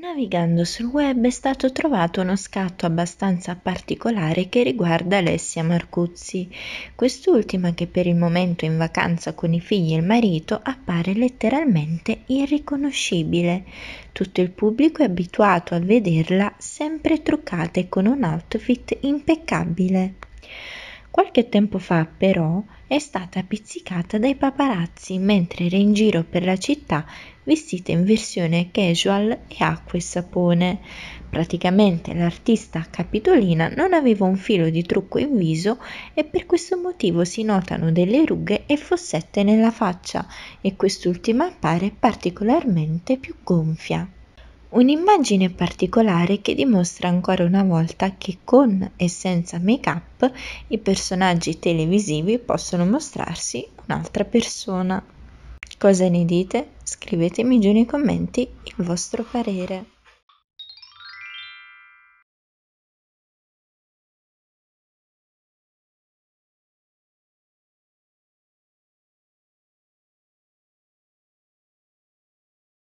Navigando sul web è stato trovato uno scatto abbastanza particolare che riguarda Alessia Marcuzzi, quest'ultima che per il momento è in vacanza con i figli e il marito appare letteralmente irriconoscibile. Tutto il pubblico è abituato a vederla sempre truccata e con un outfit impeccabile. Qualche tempo fa, però, è stata pizzicata dai paparazzi mentre era in giro per la città vestita in versione casual e acqua e sapone. Praticamente l'artista capitolina non aveva un filo di trucco in viso e per questo motivo si notano delle rughe e fossette nella faccia e quest'ultima appare particolarmente più gonfia. Un'immagine particolare che dimostra ancora una volta che con e senza make-up i personaggi televisivi possono mostrarsi un'altra persona. Cosa ne dite? Scrivetemi giù nei commenti il vostro parere.